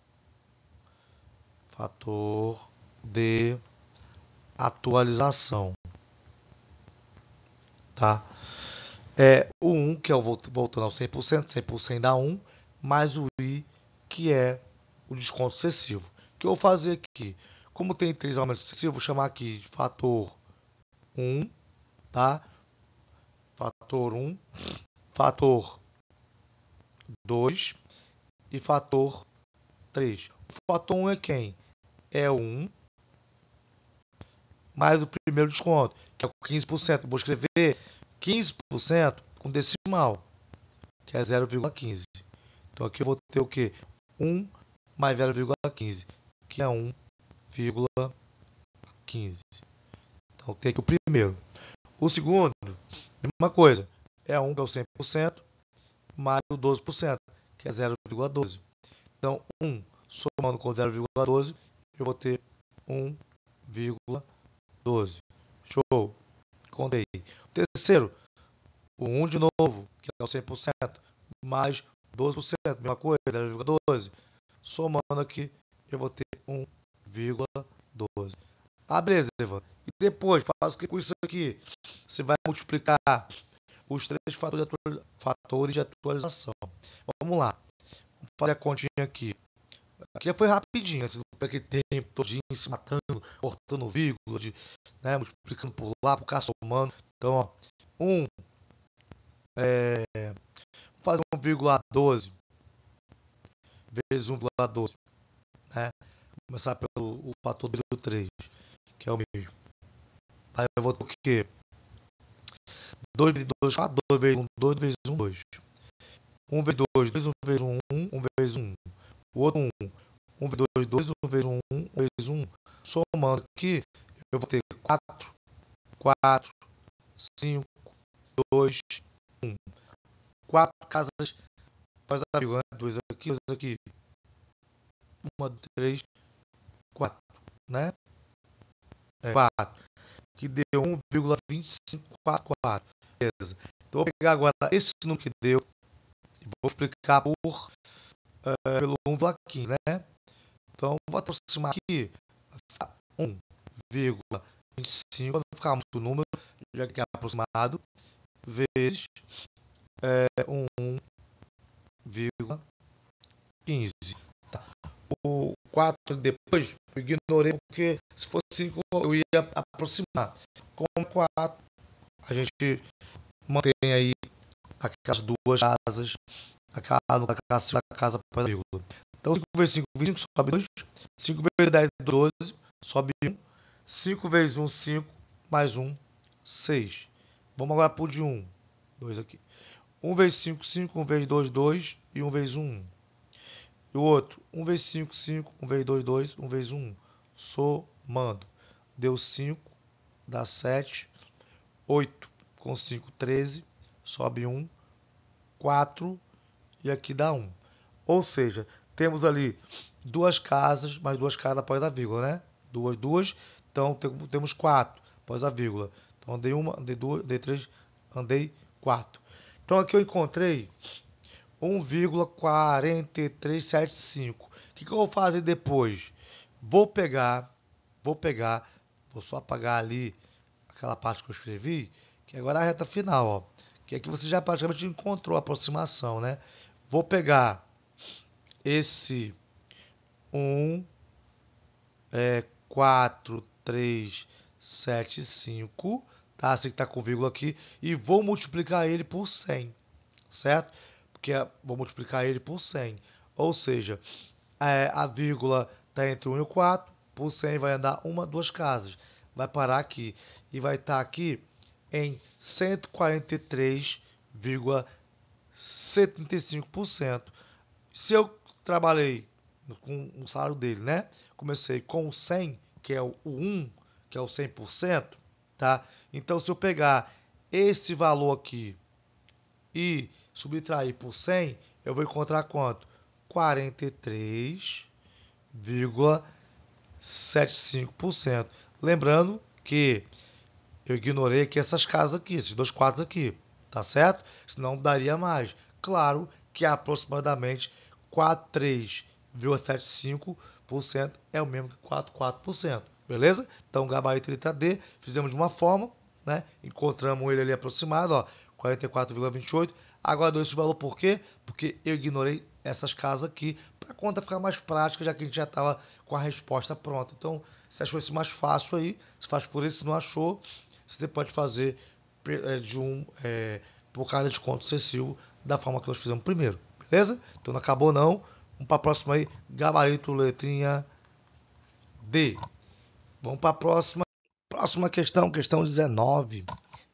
fator de atualização, tá? é o 1, que é o voltando ao 100%, 100% dá 1, mais o i, que é o desconto excessivo. O que eu vou fazer aqui? Como tem três aumentos excessivos, vou chamar aqui de fator 1, tá? Fator 1, fator 2 e fator 3. O fator 1 é quem? É o 1 mais o primeiro desconto, que é o 15%. Vou escrever 15% com decimal, que é 0,15. Então aqui eu vou ter o quê? 1 mais 0,15, que é 1,15. Então tem aqui o primeiro. O segundo, mesma coisa, é 1 que é o 100%, mais o 12%, que é 0,12. Então 1 somando com 0,12, eu vou ter 1,12. Show! esconde aí. O terceiro, o 1 de novo, que é o 100%, mais 12%, mesma coisa, 0,12. Né? Somando aqui, eu vou ter 1,12. Ah, beleza, Ivan. E depois, faz o que com isso aqui? Você vai multiplicar os três fatores de, atualização. Vamos lá. Vou fazer a continha aqui. Aqui foi rapidinho, assim, não peguei tempo todinho se matando, cortando vírgula, de, né, multiplicando por lá, por cá, somando. Então, ó, um, é, vamos fazer 1,12 vezes 1,12, né? Começar pelo o fator do 3, que é o mesmo. Aí eu vou ter o quê? 2 vezes 2, 4, 2 vezes 1, 2 vezes 1, 2. 1 vezes 2, 2 vezes 1, 1, 1 vezes o outro 1, 1 vezes 2, 2, vezes 1, 1 vezes 1. Somando aqui, eu vou ter 4, 4, 5, 2, 1. 4 casas faz amigo, né? 2 aqui, 2 aqui. 1, 3, 4, né? É, 4. Que deu 1,2544. Beleza. Então, vou pegar agora esse número que deu vou explicar por uh, pelo 1,15, né? Então, vou aproximar aqui, tá? vai 1,25, quando ficar muito o número, já que é aproximado, vezes é, eh, 1,15. Tá. O 4 depois eu ignorei porque se fosse 5 eu ia aproximar. Com 4 a gente mantém aí aquelas duas asas a casa, no caso, a casa após a vírgula. Então 5 vezes 5, 25, sobe 2. 5 vezes 10, 12, sobe 1. 5 vezes 1, 5, mais 1, 6. Vamos agora para o de 1. 2 aqui. 1 vezes 5, 5, 1 vezes 2, 2 e 1 vezes 1. E o outro, 1 vezes 5, 5, 1 vezes 2, 2, 1 vezes 1. Somando. Deu 5, dá 7, 8 com 5, 13, sobe 1, 4, e aqui dá 1. Ou seja, temos ali duas casas, mais duas casas após a vírgula, né? Duas, duas. Então temos quatro após a vírgula. Então andei uma, andei duas, andei três, andei quatro. Então aqui eu encontrei 1,4375. O que, que eu vou fazer depois? Vou pegar, vou pegar, vou só apagar ali aquela parte que eu escrevi, que agora é a reta final, ó. Que aqui é você já praticamente encontrou a aproximação, né? Vou pegar esse 1, é, 4, 3, 7, 5, tá? Assim que tá com vírgula aqui, e vou multiplicar ele por 100, certo? Porque é, vou multiplicar ele por 100, ou seja, é, a vírgula está entre 1 e 4, por 100 vai andar uma, duas casas, vai parar aqui, e vai estar tá aqui em 143,5 75%. Se eu trabalhei com o salário dele, né? Comecei com o 100, que é o 1, que é o 100%, tá? Então, se eu pegar esse valor aqui e subtrair por 100, eu vou encontrar quanto? 43,75%. Lembrando que eu ignorei aqui essas casas aqui, esses dois quartos aqui tá certo? Senão daria mais. Claro que aproximadamente 43,75% é o mesmo que 44%, beleza? Então, gabarito letra D, fizemos de uma forma, né? Encontramos ele ali aproximado, ó, 44,28. Agora dou esse valor por quê? Porque eu ignorei essas casas aqui para a conta ficar mais prática, já que a gente já estava com a resposta pronta. Então, se achou esse mais fácil aí, se faz por isso, se não achou, você pode fazer é, de um é, bocado de conto excessivo da forma que nós fizemos primeiro, beleza? Então não acabou não. Vamos para a próxima aí, gabarito letrinha D. Vamos para a próxima. Próxima questão, questão 19.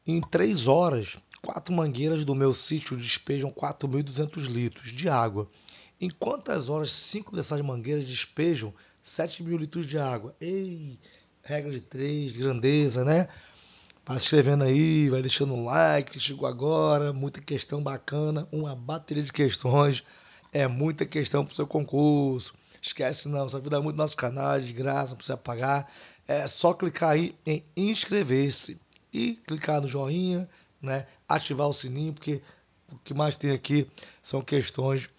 Em 3 horas, quatro mangueiras do meu sítio despejam 4.200 litros de água. Em quantas horas cinco dessas mangueiras despejam 7 mil litros de água? Ei, regra de três, grandeza, né? Vai se inscrevendo aí, vai deixando um like, que chegou agora, muita questão bacana, uma bateria de questões, é muita questão para o seu concurso. Esquece não, isso ajuda é muito nosso canal, é de graça, para você pagar. É só clicar aí em inscrever-se e clicar no joinha, né? Ativar o sininho, porque o que mais tem aqui são questões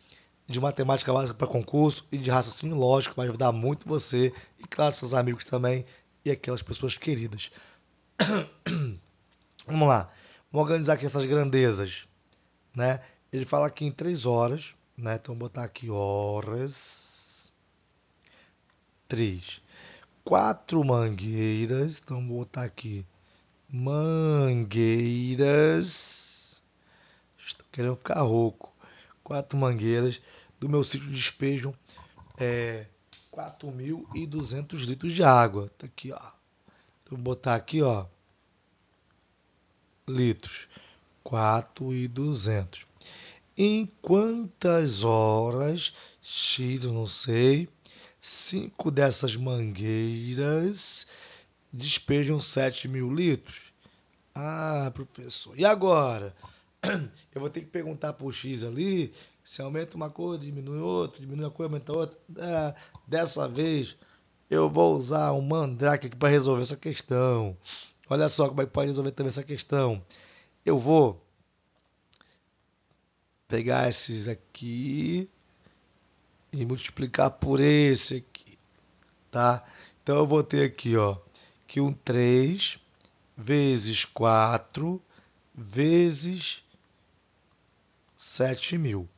de matemática básica para concurso e de raciocínio lógico, vai ajudar muito você e, claro, seus amigos também e aquelas pessoas queridas. Vamos lá. Vamos organizar aqui essas grandezas, né? Ele fala aqui em três horas, né? Então vou botar aqui horas. Três. Quatro mangueiras, então vou botar aqui mangueiras. Estou querendo ficar rouco. Quatro mangueiras do meu sítio despejam é, 4.200 litros de água. Tá aqui, ó vou botar aqui, ó, litros, 4 e 200. Em quantas horas, x, eu não sei, cinco dessas mangueiras despejam 7 mil litros? Ah, professor, e agora? Eu vou ter que perguntar para o X ali se aumenta uma coisa, diminui outra, diminui uma coisa, aumenta outra. Ah, dessa vez eu vou usar um mandrake aqui para resolver essa questão. Olha só como é que pode resolver também essa questão. Eu vou pegar esses aqui e multiplicar por esse aqui, tá? Então eu vou ter aqui, ó, que um 3 vezes 4 vezes 7.000, mil,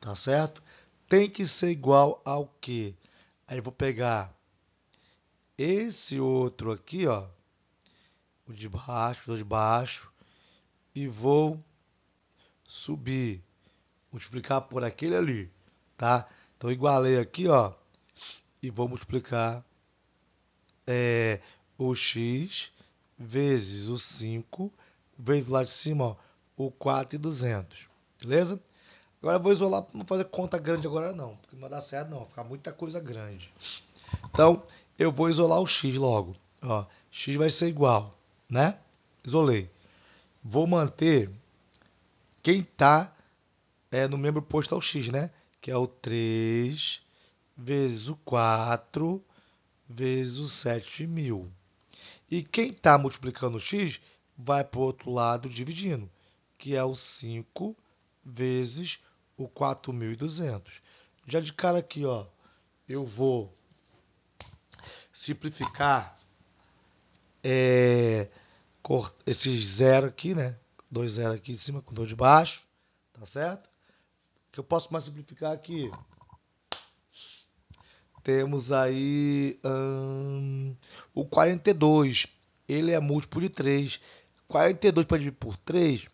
tá certo? Tem que ser igual ao que? Aí eu vou pegar esse outro aqui, ó, o de baixo, o de baixo, e vou subir, multiplicar por aquele ali, tá? Então igualei aqui, ó, e vou multiplicar é, o x vezes o 5 vezes lá de cima, ó, o 4 e 200, beleza? Agora vou isolar, não fazer conta grande agora não, porque não vai dar certo não, vai ficar muita coisa grande. Então, eu vou isolar o x logo. Ó, x vai ser igual, né? Isolei. Vou manter quem está é, no membro posto ao x, né? Que é o 3 vezes o 4 vezes o 7.000. E quem está multiplicando o x vai para o outro lado dividindo, que é o 5 vezes o 4.200. Já de cara aqui, ó, eu vou simplificar é, esses zero aqui, né? Dois zero aqui em cima com dois de baixo, tá certo? Que eu posso mais simplificar aqui. Temos aí hum, o 42. Ele é múltiplo de 3. 42 para dividir por 3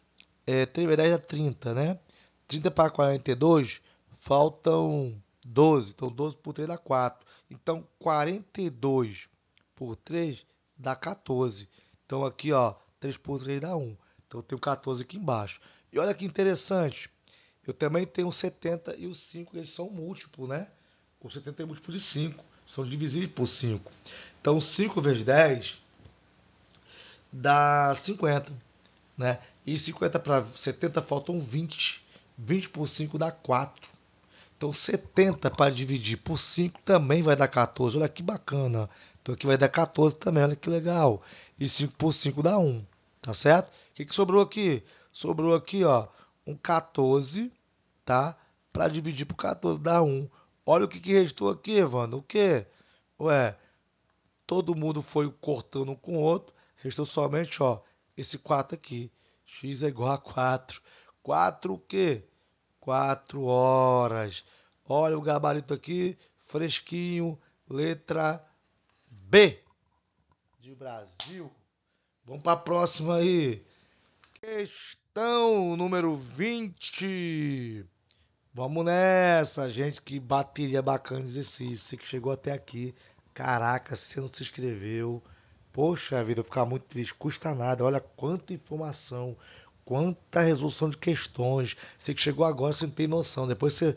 é 3 vezes 10 é 30, né? 30 para 42 faltam 12. Então 12 por 3 dá 4. Então, 42 por 3 dá 14. Então, aqui, ó, 3 por 3 dá 1. Então, eu tenho 14 aqui embaixo. E olha que interessante. Eu também tenho 70 e o 5, eles são múltiplos, né? O 70 é múltiplo de 5. São divisíveis por 5. Então, 5 vezes 10 dá 50, né? E 50 para 70 faltam 20. 20 por 5 dá 4. Então 70 para dividir por 5 também vai dar 14. Olha que bacana. Então aqui vai dar 14 também, olha que legal. E 5 por 5 dá 1, tá certo? O que, que sobrou aqui? Sobrou aqui, ó, um 14, tá? Para dividir por 14 dá 1. Olha o que, que restou aqui, Evandro. O quê? Ué, todo mundo foi cortando um com o outro. Restou somente, ó, esse 4 aqui. X é igual a 4. 4 o quê? quatro horas. Olha o gabarito aqui, fresquinho, letra B de Brasil. Vamos para a próxima aí. Questão número 20. Vamos nessa, gente, que bateria bacana exercício. Você que chegou até aqui. Caraca, se você não se inscreveu. Poxa vida, eu vou ficar muito triste. Custa nada. Olha quanta informação, quanta resolução de questões. Você que chegou agora, você não tem noção. Depois você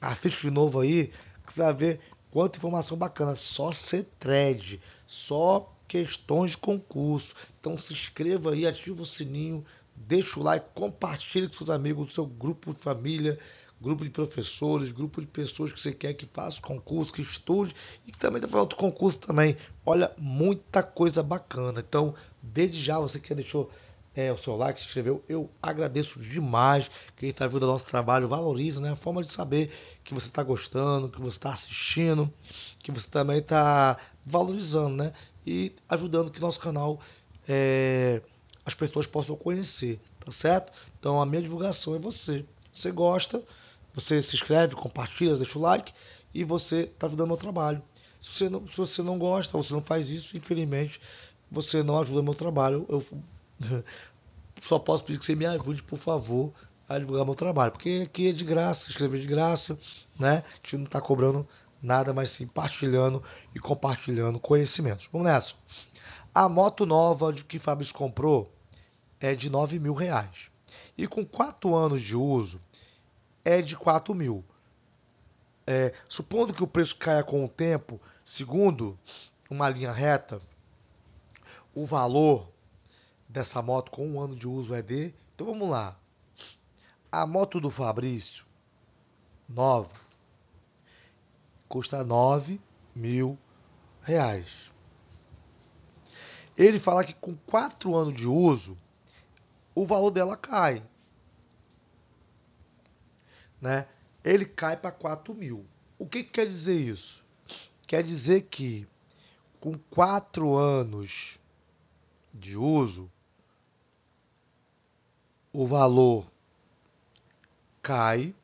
assiste de novo aí, que você vai ver quanta informação bacana. Só C-Thread, só questões de concurso. Então se inscreva aí, ativa o sininho, deixa o like, compartilhe com seus amigos, do seu grupo de família, grupo de professores, grupo de pessoas que você quer que faça concurso, que estude e que também está outro concurso também. Olha, muita coisa bacana. Então, desde já, você que deixou é, o seu like, se inscreveu. Eu agradeço demais quem está vindo ao nosso trabalho. valoriza, né? A forma de saber que você está gostando, que você está assistindo, que você também está valorizando, né? E ajudando que nosso canal é, as pessoas possam conhecer, tá certo? Então a minha divulgação é você. Você gosta, você se inscreve, compartilha, deixa o like e você está ajudando o meu trabalho. Se você, não, se você não gosta, ou você não faz isso, infelizmente você não ajuda o meu trabalho. Eu só posso pedir que você me ajude, por favor, a divulgar meu trabalho. Porque aqui é de graça, escrever de graça, né? A gente não está cobrando nada, mas sim partilhando e compartilhando conhecimentos. Vamos nessa. A moto nova que Fabrício comprou é de 9 mil reais. E com 4 anos de uso, é de 4 mil. É, supondo que o preço caia com o tempo, segundo uma linha reta, o valor dessa moto com um ano de uso é de. Então vamos lá. A moto do Fabrício, nova, custa 9 mil reais. Ele fala que com 4 anos de uso, o valor dela cai. Né? Ele cai para 4 mil. O que, que quer dizer isso? Quer dizer que com 4 anos de uso, o valor cai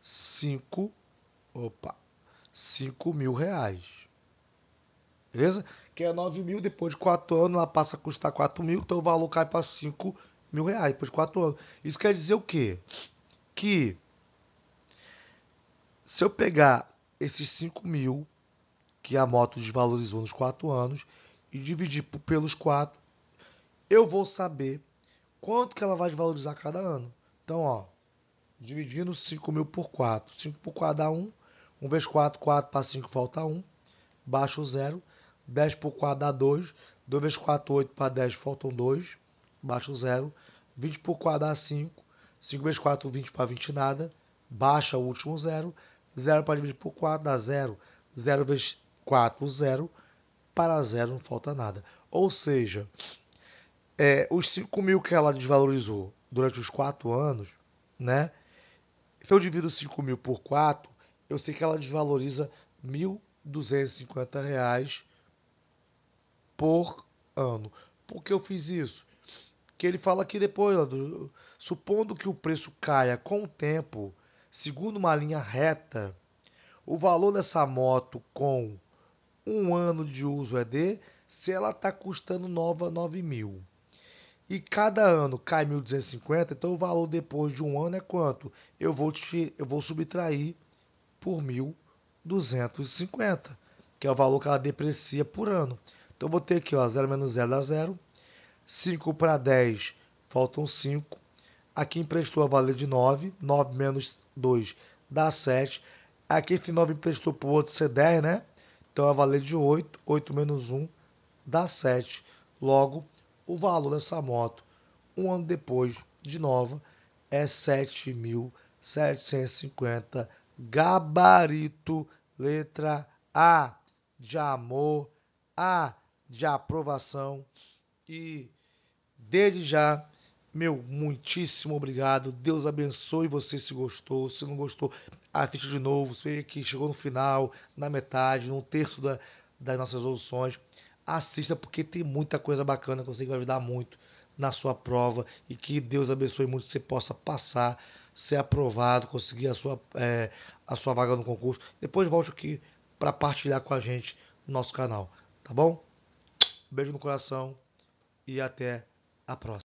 cinco opa, cinco mil reais. Beleza? Que é nove mil, depois de quatro anos ela passa a custar quatro mil, então o valor cai para cinco mil reais depois de quatro anos. Isso quer dizer o quê? Que se eu pegar esses cinco mil que a moto desvalorizou nos quatro anos e dividir pelos quatro, eu vou saber quanto que ela vai valorizar cada ano. Então, ó, dividindo 5 mil por 4. 5 por 4 dá 1. 1 vezes 4, 4 para 5 falta 1. Baixa o 0. 10 por 4 dá 2. 2 vezes 4, 8 para 10 faltam 2. Baixa o 0. 20 por 4 dá 5. 5 vezes 4, 20 para 20 nada. Baixa o último 0. 0 para dividir por 4 dá 0. 0 vezes 4, 0. Para 0 não falta nada. Ou seja, é, os 5 mil que ela desvalorizou durante os 4 anos, né? Se eu divido 5 mil por 4, eu sei que ela desvaloriza R$ 1.250 por ano. Por que eu fiz isso? Que ele fala aqui depois, supondo que o preço caia com o tempo, segundo uma linha reta, o valor dessa moto com um ano de uso é de, se ela está custando nova 9 mil. E cada ano cai 1.250, então o valor depois de um ano é quanto? Eu vou, te, eu vou subtrair por 1.250, que é o valor que ela deprecia por ano. Então eu vou ter aqui, ó, 0 menos 0 dá 0. 5 para 10, faltam 5. Aqui emprestou a valer de 9. 9 menos 2 dá 7. Aqui esse 9 emprestou para o outro ser 10, né? Então a valer de 8. 8 menos 1 dá 7. Logo, o valor dessa moto, um ano depois de nova, é 7.750 gabarito letra A de amor, A de aprovação e desde já meu muitíssimo obrigado. Deus abençoe você se gostou. Se não gostou, assiste de novo. Veja que chegou no final, na metade, no terço da, das nossas resoluções assista porque tem muita coisa bacana que você vai ajudar muito na sua prova e que Deus abençoe muito que você possa passar, ser aprovado, conseguir a sua, é, a sua vaga no concurso. Depois volte aqui para partilhar com a gente no nosso canal, tá bom? Beijo no coração e até a próxima.